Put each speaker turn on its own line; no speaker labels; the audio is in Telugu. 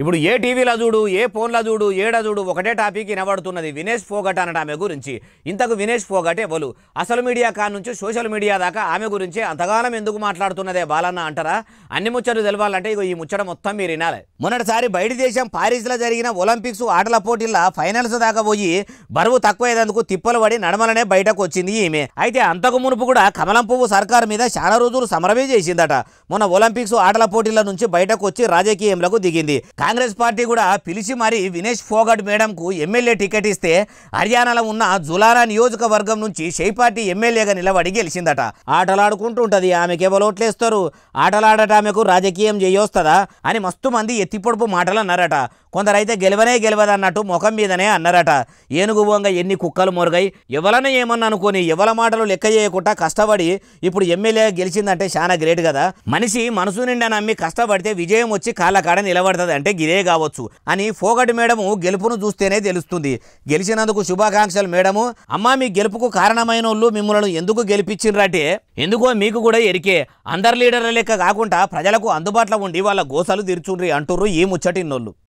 ఇప్పుడు ఏ టీవీలో చూడు ఏ ఫోన్లో చూడు ఏడా చూడు ఒకటే టాపిక్ వినబడుతున్నది వినేష్ ఫోగట్ అనడం ఆమె గురించి ఇంతకు వినేష్ ఫోగట్ ఎవరు అసలు మీడియా కా నుంచి సోషల్ మీడియా దాకా ఆమె గురించి అంతగానం ఎందుకు మాట్లాడుతున్నదే బాలన్న అంటారా అన్ని ముచ్చట్లు తెలవాలంటే ఇక ఈ ముచ్చట మొత్తం మీరు వినాలి మొన్నటిసారి బయట దేశం పారిస్లో జరిగిన ఒలింపిక్స్ ఆటల పోటీల్లో ఫైనల్స్ దాకా పోయి బరువు తక్కువయ్యేందుకు తిప్పలు పడి నడమలనే బయటకు వచ్చింది ఈమె అయితే అంతకు మునుపు కూడా కమలం పువ్వు సర్కారు మీద చాలా రోజులు సమరమే చేసిందట మొన్న ఒలింపిక్స్ ఆటల పోటీల నుంచి బయటకు వచ్చి రాజకీయంలోకి దిగింది కాంగ్రెస్ పార్టీ కూడా పిలిచి మరీ వినేష్ ఫోగట్ మేడంకు ఎమ్మెల్యే టికెట్ ఇస్తే హర్యానాలో ఉన్న జులారా నియోజకవర్గం నుంచి పార్టీ ఎమ్మెల్యేగా నిలబడి గెలిచిందట ఆటలాడుకుంటూ ఆమెకు ఎవరు ఓట్లేస్తారు ఆటలాడట ఆమెకు రాజకీయం చేయొస్తుందా అని మస్తు మంది ఎత్తిపొడుపు మాటలు అన్నారట కొందరైతే గెలవనే గెలవదన్నట్టు ముఖం మీదనే అన్నారట ఏనుగు బొంగ ఎన్ని కుక్కలు మొరుగై ఎవలనే ఏమన్నా అనుకొని ఎవల మాటలు లెక్క చేయకుండా కష్టపడి ఇప్పుడు ఎమ్మెల్యే గెలిచిందంటే చాలా గ్రేట్ కదా మనిషి మనసు నిండా నమ్మి కష్టపడితే విజయం వచ్చి కాళ్ళ కాడ నిలబడుతుంది అంటే ఇదే కావచ్చు అని ఫోగట్ మేడము గెలుపును చూస్తేనే తెలుస్తుంది గెలిచినందుకు శుభాకాంక్షలు మేడము అమ్మ మీ గెలుపుకు కారణమైన వాళ్ళు మిమ్మల్ని ఎందుకు గెలిపించిండ్రంటే ఎందుకో మీకు కూడా ఎరికే అందర్ లీడర్ల లెక్క కాకుండా ప్రజలకు అందుబాటులో ఉండి వాళ్ళ గోసలు తీర్చుండ్రి అంటుర్రు ఈ ముచ్చటిన్నోళ్ళు